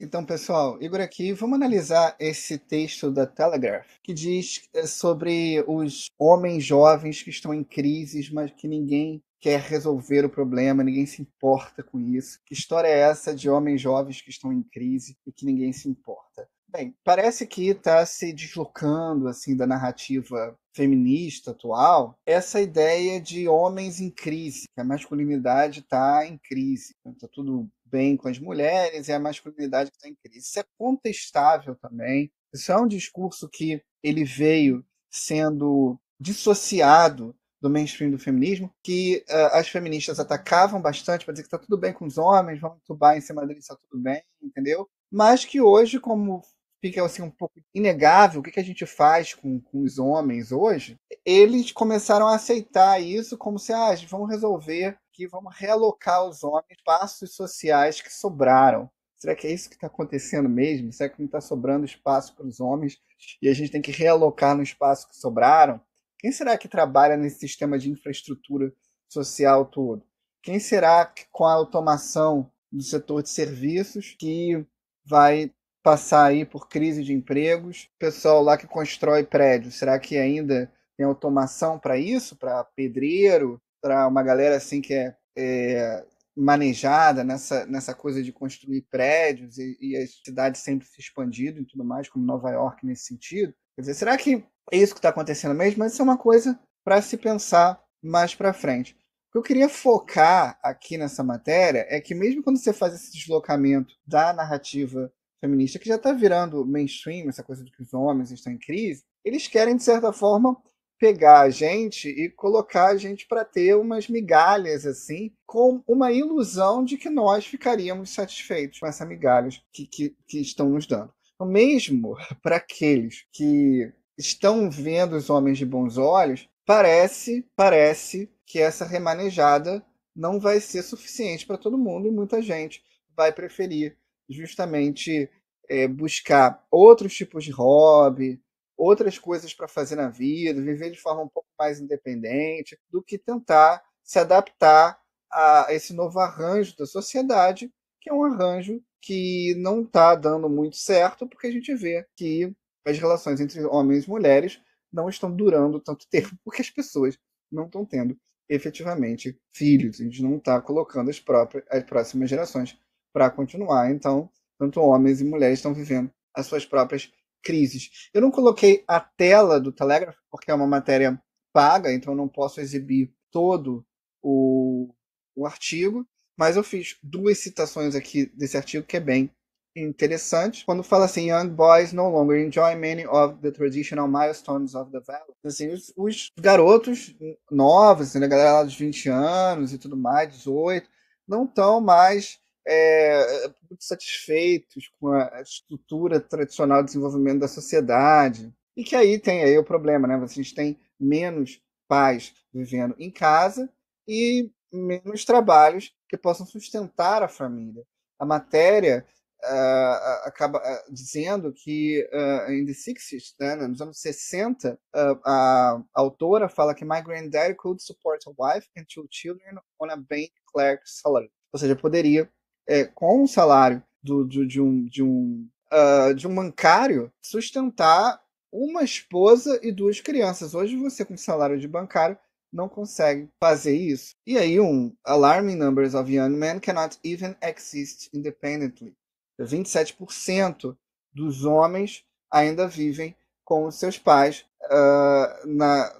Então, pessoal, Igor aqui. Vamos analisar esse texto da Telegraph, que diz eh, sobre os homens jovens que estão em crises, mas que ninguém quer resolver o problema, ninguém se importa com isso. Que história é essa de homens jovens que estão em crise e que ninguém se importa? Bem, parece que está se deslocando assim da narrativa feminista atual, essa ideia de homens em crise, que a masculinidade está em crise, está então, tudo bem com as mulheres e a masculinidade está em crise. Isso é contestável também. Isso é um discurso que ele veio sendo dissociado do mainstream do feminismo, que uh, as feministas atacavam bastante para dizer que está tudo bem com os homens, vamos tubar em cima deles, está tudo bem, entendeu? Mas que hoje, como fica assim um pouco inegável o que, que a gente faz com, com os homens hoje, eles começaram a aceitar isso como se, ah, vamos resolver que vamos realocar os homens espaços sociais que sobraram. Será que é isso que está acontecendo mesmo? Será que não está sobrando espaço para os homens e a gente tem que realocar no espaço que sobraram? Quem será que trabalha nesse sistema de infraestrutura social todo? Quem será que com a automação do setor de serviços que vai passar aí por crise de empregos. Pessoal lá que constrói prédios, será que ainda tem automação para isso? Para pedreiro? Para uma galera assim que é, é, manejada nessa, nessa coisa de construir prédios e, e as cidades sempre se expandindo e tudo mais, como Nova York nesse sentido? Quer dizer, será que é isso que está acontecendo mesmo? Mas isso é uma coisa para se pensar mais para frente. O que eu queria focar aqui nessa matéria é que, mesmo quando você faz esse deslocamento da narrativa feminista que já está virando mainstream, essa coisa de que os homens estão em crise, eles querem, de certa forma, pegar a gente e colocar a gente para ter umas migalhas assim, com uma ilusão de que nós ficaríamos satisfeitos com essas migalhas que, que, que estão nos dando. o então, mesmo para aqueles que estão vendo os homens de bons olhos, parece, parece que essa remanejada não vai ser suficiente para todo mundo e muita gente vai preferir justamente é, buscar outros tipos de hobby, outras coisas para fazer na vida, viver de forma um pouco mais independente, do que tentar se adaptar a esse novo arranjo da sociedade, que é um arranjo que não está dando muito certo, porque a gente vê que as relações entre homens e mulheres não estão durando tanto tempo, porque as pessoas não estão tendo efetivamente filhos, a gente não está colocando as, próprias, as próximas gerações para continuar. Então, tanto homens e mulheres estão vivendo as suas próprias crises. Eu não coloquei a tela do Telegraph, porque é uma matéria paga, então eu não posso exibir todo o, o artigo, mas eu fiz duas citações aqui desse artigo que é bem interessante. Quando fala assim, young boys no longer enjoy many of the traditional milestones of the valley. Então, assim, os, os garotos novos, assim, né, a galera lá dos 20 anos e tudo mais, 18, não estão mais é, muito satisfeitos com a estrutura tradicional de desenvolvimento da sociedade. E que aí tem aí o problema, né? A gente tem menos pais vivendo em casa e menos trabalhos que possam sustentar a família. A matéria uh, acaba ah, dizendo que uh, in the 60s, né, nos anos 60, uh, a autora fala que my granddad could support a wife and two children on a bank clerk salary. Ou seja, poderia é, com o salário do, do, de um, de um, uh, de um bancário, sustentar uma esposa e duas crianças. Hoje você com salário de bancário não consegue fazer isso. E aí um alarming numbers of young men cannot even exist independently. 27% dos homens ainda vivem com os seus pais uh, na,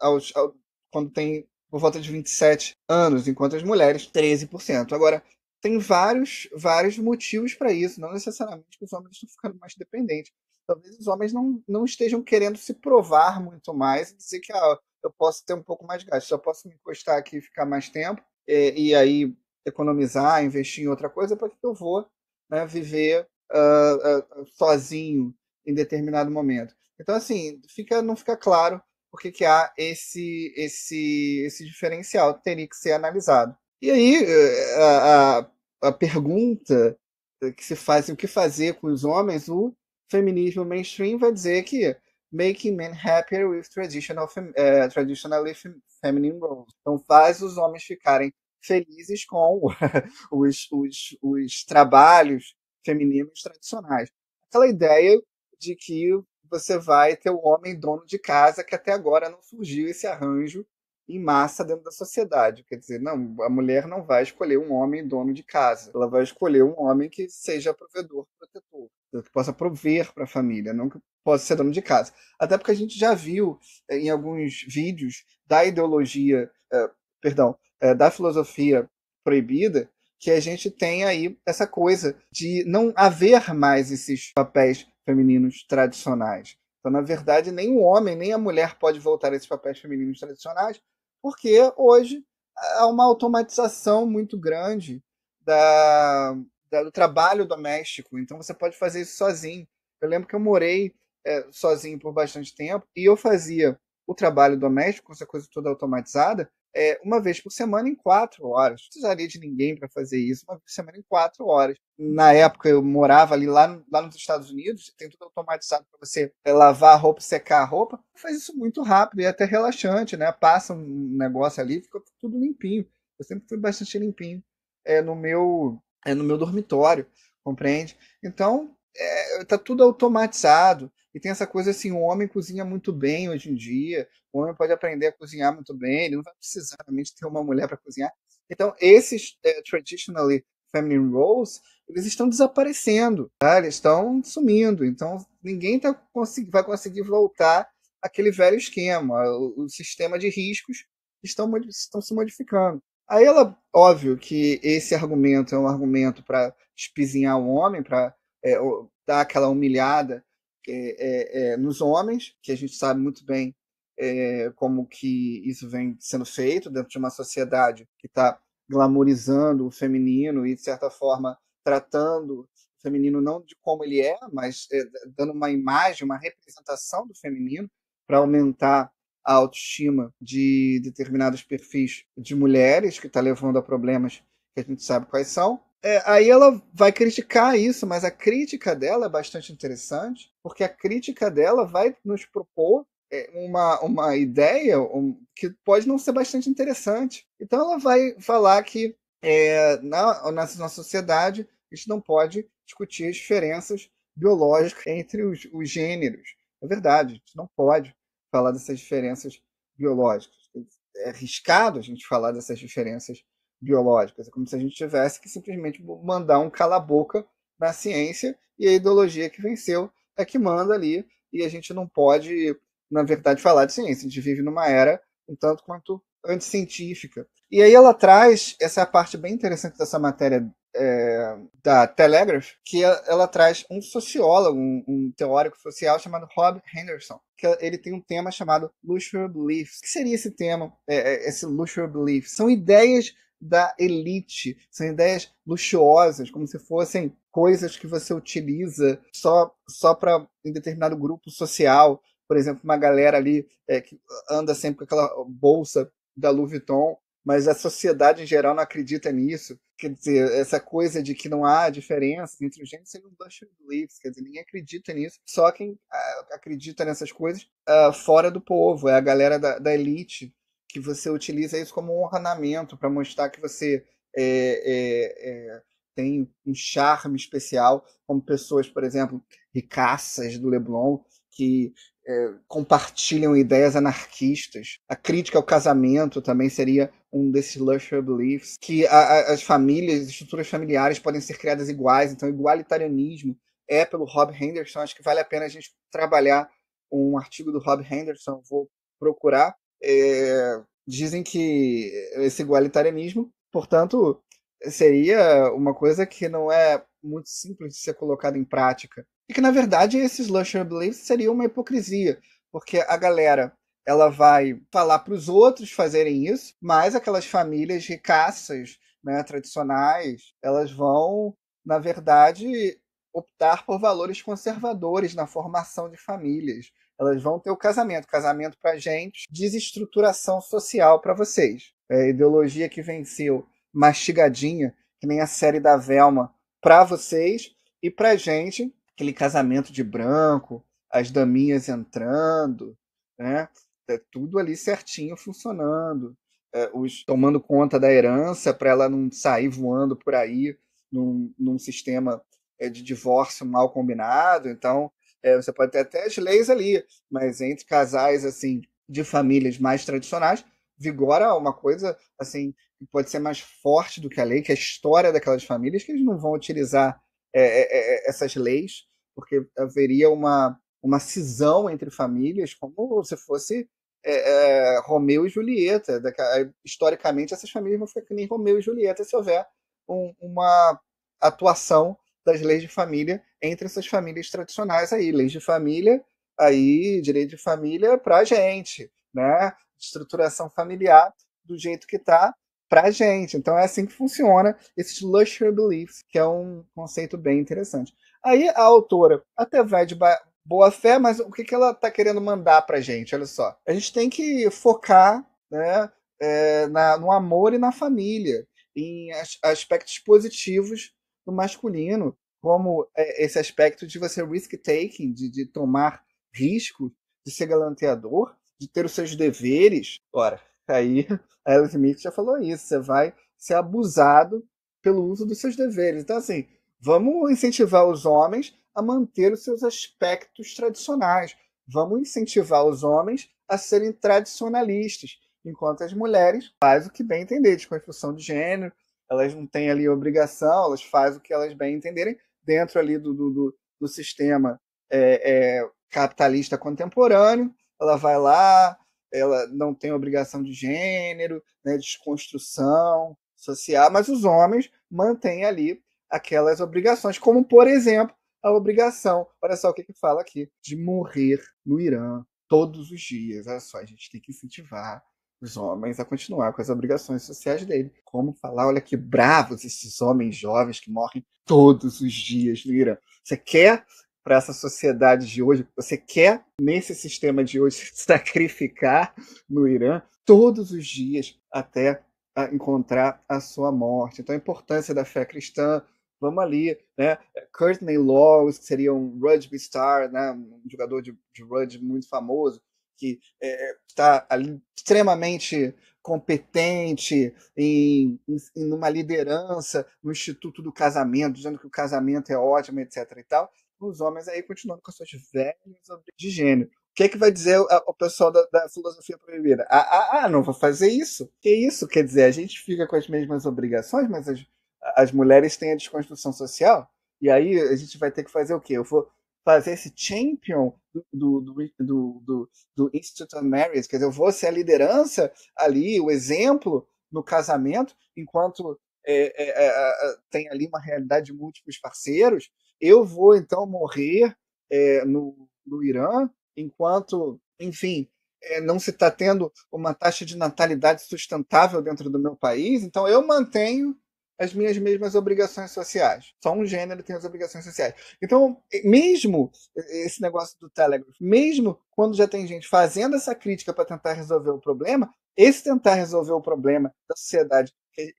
aos, ao, quando tem por volta de 27 anos, enquanto as mulheres 13%. Agora, tem vários, vários motivos para isso. Não necessariamente que os homens estão ficando mais dependentes. Talvez os homens não, não estejam querendo se provar muito mais e dizer que ah, eu posso ter um pouco mais de gasto, eu posso me encostar aqui e ficar mais tempo e, eh, e aí economizar, investir em outra coisa, para que eu vou né, viver uh, uh, sozinho em determinado momento. Então, assim, fica, não fica claro porque que há esse, esse, esse diferencial, teria que ser analisado. E aí, eh, a, a pergunta eh, que se faz o que fazer com os homens, o feminismo mainstream vai dizer que making men happier with traditional fem eh, traditionally fem feminine roles. Então faz os homens ficarem felizes com os, os, os trabalhos femininos tradicionais. Aquela ideia de que você vai ter o homem dono de casa que até agora não surgiu esse arranjo em massa dentro da sociedade. Quer dizer, não, a mulher não vai escolher um homem dono de casa. Ela vai escolher um homem que seja provedor, protetor, então, que possa prover para a família, não que possa ser dono de casa. Até porque a gente já viu eh, em alguns vídeos da ideologia, eh, perdão, eh, da filosofia proibida, que a gente tem aí essa coisa de não haver mais esses papéis femininos tradicionais. Então, na verdade, nem o homem nem a mulher pode voltar a esses papéis femininos tradicionais, porque hoje há uma automatização muito grande da, da, do trabalho doméstico, então você pode fazer isso sozinho. Eu lembro que eu morei é, sozinho por bastante tempo e eu fazia o trabalho doméstico, com essa coisa toda automatizada, é, uma vez por semana em quatro horas. Não precisaria de ninguém para fazer isso, uma vez por semana em quatro horas. Na época eu morava ali lá, lá nos Estados Unidos, tem tudo automatizado para você é, lavar a roupa, secar a roupa. Faz isso muito rápido e até relaxante, né? Passa um negócio ali, fica tudo limpinho. Eu sempre fui bastante limpinho é, no meu é, no meu dormitório, compreende? Então é, tá tudo automatizado. E tem essa coisa assim, o homem cozinha muito bem hoje em dia, o homem pode aprender a cozinhar muito bem, ele não vai precisar realmente ter uma mulher para cozinhar. Então, esses é, traditionally feminine roles, eles estão desaparecendo, tá? eles estão sumindo. Então, ninguém tá, vai conseguir voltar aquele velho esquema. O, o sistema de riscos estão, estão se modificando. Aí ela, óbvio que esse argumento é um argumento para espizinhar o homem, para é, dar aquela humilhada é, é, é, nos homens, que a gente sabe muito bem é, como que isso vem sendo feito dentro de uma sociedade que está glamorizando o feminino e, de certa forma, tratando o feminino não de como ele é, mas é, dando uma imagem, uma representação do feminino para aumentar a autoestima de determinados perfis de mulheres que está levando a problemas que a gente sabe quais são. É, aí ela vai criticar isso, mas a crítica dela é bastante interessante, porque a crítica dela vai nos propor é, uma, uma ideia um, que pode não ser bastante interessante. Então ela vai falar que é, na, nossa na sociedade a gente não pode discutir as diferenças biológicas entre os, os gêneros. É verdade, a gente não pode falar dessas diferenças biológicas. É arriscado a gente falar dessas diferenças biológicas. É como se a gente tivesse que simplesmente mandar um cala-boca na ciência e a ideologia que venceu é que manda ali e a gente não pode, na verdade, falar de ciência. A gente vive numa era um tanto quanto anticientífica. E aí ela traz essa é a parte bem interessante dessa matéria é, da Telegraph, que ela, é, ela, traz um sociólogo, um, um teórico social chamado Rob Henderson, que é, ele tem um tema chamado Luxury Beliefs. O que seria esse tema, é, é esse Luxury Beliefs? São ideias da elite, são ideias luxuosas, como se fossem coisas que você utiliza só só para em determinado grupo social, por exemplo, uma galera ali é, que anda sempre com aquela bolsa da Louis Vuitton, mas a sociedade em geral não acredita nisso. Quer dizer, essa coisa de que não há diferença entre os gêneros seria um bullshit beliefs, quer dizer, ninguém acredita nisso. Só quem ah, acredita nessas coisas uh, fora do povo, é a galera da, da elite que você utiliza isso como um ornamento para mostrar que você é, é, é, tem um charme especial, como pessoas, por exemplo, ricaças do Leblon, que é, compartilham ideias anarquistas. A crítica ao casamento também seria um desses lusher beliefs, que a, a, as famílias, estruturas familiares podem ser criadas iguais, então igualitarianismo é pelo Rob Henderson, acho que vale a pena a gente trabalhar um artigo do Rob Henderson, vou procurar é, dizem que esse igualitarianismo, portanto, seria uma coisa que não é muito simples de ser colocada em prática. E que, na verdade, esses luxury beliefs seriam uma hipocrisia, porque a galera ela vai falar para os outros fazerem isso, mas aquelas famílias ricaças, né, tradicionais, elas vão, na verdade, optar por valores conservadores na formação de famílias. Elas vão ter o casamento, casamento para gente, desestruturação social para vocês. É ideologia que venceu mastigadinha, que nem a série da Velma, para vocês e para gente, aquele casamento de branco, as daminhas entrando, né? É tudo ali certinho funcionando, é, os tomando conta da herança para ela não sair voando por aí num, num sistema é, de divórcio mal combinado, então é, você pode ter até as leis ali, mas entre casais assim de famílias mais tradicionais vigora uma coisa assim que pode ser mais forte do que a lei, que é a história daquelas famílias que eles não vão utilizar é, é, é essas leis, porque haveria uma uma cisão entre famílias, como se fosse é, Romeu e Julieta. historicamente, essas famílias vão ficar que nem Romeu e Julieta se houver um, uma atuação das leis de família entre essas famílias tradicionais aí, leis de família, aí direito de família para a gente, né? Estruturação familiar do jeito que está para a gente. Então é assim que funciona esses luxury beliefs, que é um conceito bem interessante. Aí a autora até vai de boa fé, mas o que, que ela está querendo mandar para a gente? Olha só, a gente tem que focar, né? É, na, no amor e na família, em as, aspectos positivos do masculino, como é, esse aspecto de você risk-taking, de, de tomar risco, de ser galanteador, de ter os seus deveres. Ora, aí a Ellen Smith já falou isso, você vai ser abusado pelo uso dos seus deveres. Então, assim, vamos incentivar os homens a manter os seus aspectos tradicionais. Vamos incentivar os homens a serem tradicionalistas, enquanto as mulheres fazem o que bem entender, de construção de gênero, elas não têm ali obrigação, elas fazem o que elas bem entenderem dentro ali do, do, do sistema é, é, capitalista contemporâneo. Ela vai lá, ela não tem obrigação de gênero, né, desconstrução social, mas os homens mantêm ali aquelas obrigações, como por exemplo a obrigação, olha só o que, que fala aqui, de morrer no Irã todos os dias. Olha só, a gente tem que incentivar os homens a continuar com as obrigações sociais dele. Como falar, olha que bravos esses homens jovens que morrem todos os dias no Irã. Você quer para essa sociedade de hoje, você quer nesse sistema de hoje sacrificar no Irã todos os dias até encontrar a sua morte. Então a importância da fé cristã, vamos ali, né? Courtney Laws, que seria um rugby star, né? um jogador de, de rugby muito famoso, que está é, extremamente competente em, em, em, uma liderança no Instituto do Casamento, dizendo que o casamento é ótimo, etc. e tal, os homens aí continuando com suas velhas de gênero. O que é que vai dizer o pessoal da, da, filosofia proibida? Ah, ah, ah, não vou fazer isso? Que isso? Quer dizer, a gente fica com as mesmas obrigações, mas as, as mulheres têm a desconstrução social? E aí a gente vai ter que fazer o quê? Eu vou fazer esse champion do, do, do, do, do Institute of Marriage. Quer dizer, eu vou ser a liderança ali, o exemplo no casamento, enquanto é, é, é, tem ali uma realidade de múltiplos parceiros. Eu vou então morrer é, no, no Irã, enquanto, enfim, é, não se está tendo uma taxa de natalidade sustentável dentro do meu país. Então eu mantenho as minhas mesmas obrigações sociais. Só um gênero tem as obrigações sociais. Então, mesmo esse negócio do Telegraph, mesmo quando já tem gente fazendo essa crítica para tentar resolver o problema, esse tentar resolver o problema da sociedade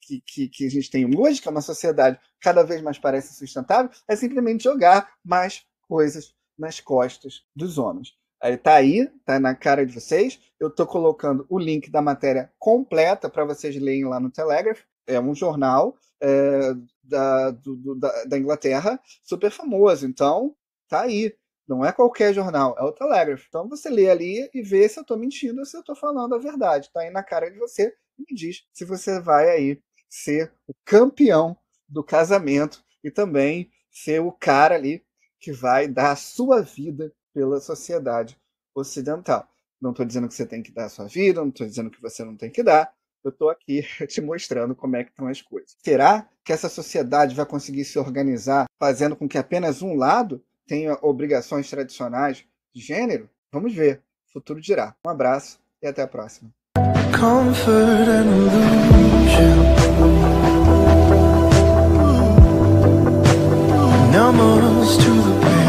que, que, que a gente tem hoje, que é uma sociedade cada vez mais parece sustentável, é simplesmente jogar mais coisas nas costas dos homens. Está tá aí, tá na cara de vocês. Eu estou colocando o link da matéria completa para vocês leem lá no Telegraph é um jornal é, da, do, da, da, Inglaterra super famoso. Então, tá aí. Não é qualquer jornal, é o Telegraph. Então você lê ali e vê se eu estou mentindo ou se eu estou falando a verdade. Tá aí na cara de você e me diz se você vai aí ser o campeão do casamento e também ser o cara ali que vai dar a sua vida pela sociedade ocidental. Não estou dizendo que você tem que dar a sua vida, não estou dizendo que você não tem que dar, eu estou aqui te mostrando como é que estão as coisas. Será que essa sociedade vai conseguir se organizar fazendo com que apenas um lado tenha obrigações tradicionais de gênero? Vamos ver. O futuro dirá. Um abraço e até a próxima. numbers to the pain.